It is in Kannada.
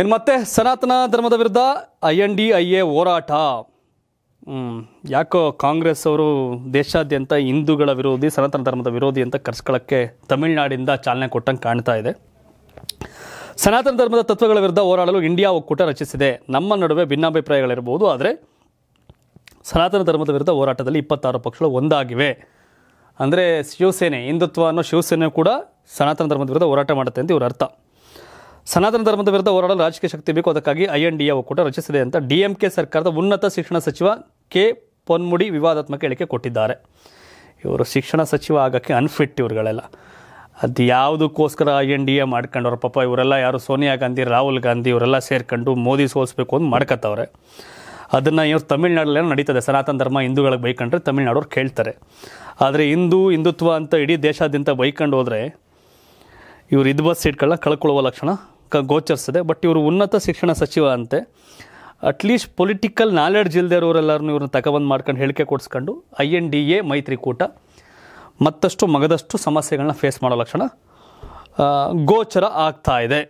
ಇನ್ನು ಮತ್ತೆ ಸನಾತನ ಧರ್ಮದ ವಿರುದ್ಧ I N D I A ಹೋರಾಟ ಯಾಕೋ ಕಾಂಗ್ರೆಸ್ ಅವರು ದೇಶಾದ್ಯಂತ ಹಿಂದೂಗಳ ವಿರೋಧಿ ಸನಾತನ ಧರ್ಮದ ವಿರೋಧಿ ಅಂತ ಕರ್ಸ್ಕೊಳ್ಳೋಕ್ಕೆ ತಮಿಳುನಾಡಿಂದ ಚಾಲನೆ ಕೊಟ್ಟಂಗೆ ಕಾಣ್ತಾ ಇದೆ ಸನಾತನ ಧರ್ಮದ ತತ್ವಗಳ ವಿರುದ್ಧ ಹೋರಾಡಲು ಇಂಡಿಯಾ ಒಕ್ಕೂಟ ರಚಿಸಿದೆ ನಮ್ಮ ನಡುವೆ ಭಿನ್ನಾಭಿಪ್ರಾಯಗಳಿರ್ಬೋದು ಆದರೆ ಸನಾತನ ಧರ್ಮದ ವಿರುದ್ಧ ಹೋರಾಟದಲ್ಲಿ ಇಪ್ಪತ್ತಾರು ಪಕ್ಷಗಳು ಒಂದಾಗಿವೆ ಅಂದರೆ ಶಿವಸೇನೆ ಹಿಂದುತ್ವ ಅನ್ನೋ ಶಿವಸೇನೆ ಕೂಡ ಸನಾತನ ಧರ್ಮದ ವಿರುದ್ಧ ಹೋರಾಟ ಮಾಡುತ್ತೆ ಅಂತ ಇವರ ಅರ್ಥ ಸನಾತನ ಧರ್ಮದ ವಿರುದ್ಧ ಹೋರಾಡಲು ರಾಜಕೀಯ ಶಕ್ತಿ ಬೇಕು ಅದಕ್ಕಾಗಿ ಐಎನ್ಡಿಎ ಒಕ್ಕೂಟ ರಚಿಸಿದೆ ಅಂತ ಡಿಎಂಕೆ ಸರ್ಕಾರದ ಉನ್ನತ ಶಿಕ್ಷಣ ಸಚಿವ ಕೆ ಪೊನ್ಮುಡಿ ವಿವಾದಾತ್ಮಕ ಹೇಳಿಕೆ ಕೊಟ್ಟಿದ್ದಾರೆ ಇವರು ಶಿಕ್ಷಣ ಸಚಿವ ಆಗೋಕ್ಕೆ ಅನ್ಫಿಟ್ ಇವ್ರುಗಳೆಲ್ಲ ಅದು ಯಾವುದಕ್ಕೋಸ್ಕರ ಐ ಎನ್ ಡಿ ಎ ಮಾಡ್ಕೊಂಡವ್ರ ಪಾಪ ಇವರೆಲ್ಲ ಯಾರು ಸೋನಿಯಾ ಗಾಂಧಿ ರಾಹುಲ್ ಗಾಂಧಿ ಇವರೆಲ್ಲ ಸೇರ್ಕೊಂಡು ಮೋದಿ ಸೋಲಿಸ್ಬೇಕು ಅಂತ ಮಾಡ್ಕೊತವ್ರೆ ಅದನ್ನು ಇವರು ತಮಿಳ್ನಾಡಲ್ಲೇ ನಡೀತದೆ ಸನಾತನ ಧರ್ಮ ಹಿಂದೂಗಳಿಗೆ ಬೈಕೊಂಡ್ರೆ ತಮಿಳ್ನಾಡವ್ರು ಕೇಳ್ತಾರೆ ಆದರೆ ಹಿಂದೂ ಹಿಂದುತ್ವ ಅಂತ ಇಡೀ ದೇಶಾದ್ಯಂತ ಬೈಕೊಂಡು ಹೋದರೆ ಇವರು ಇದು ಬಸ್ ಸೀಟ್ಗಳನ್ನ ಕಳ್ಕೊಳ್ಳುವ ಲಕ್ಷಣ ಕ ಗೋಚರಿಸ್ತದೆ ಬಟ್ ಇವರು ಉನ್ನತ ಶಿಕ್ಷಣ ಸಚಿವ ಅಂತೆ ಅಟ್ಲೀಸ್ಟ್ ಪೊಲಿಟಿಕಲ್ ನಾಲೆಡ್ಜ್ ಇಲ್ಲದೆ ಇರೋರೆಲ್ಲರೂ ಇವ್ರನ್ನ ತಗೊಬಂದು ಮಾಡ್ಕೊಂಡು ಹೇಳಿಕೆ ಕೊಡಿಸ್ಕೊಂಡು ಐ ಎನ್ ಡಿ ಎ ಮೈತ್ರಿಕೂಟ ಮತ್ತಷ್ಟು ಮಗದಷ್ಟು ಸಮಸ್ಯೆಗಳನ್ನ ಫೇಸ್ ಮಾಡೋ ಲಕ್ಷಣ ಗೋಚರ ಆಗ್ತಾ ಇದೆ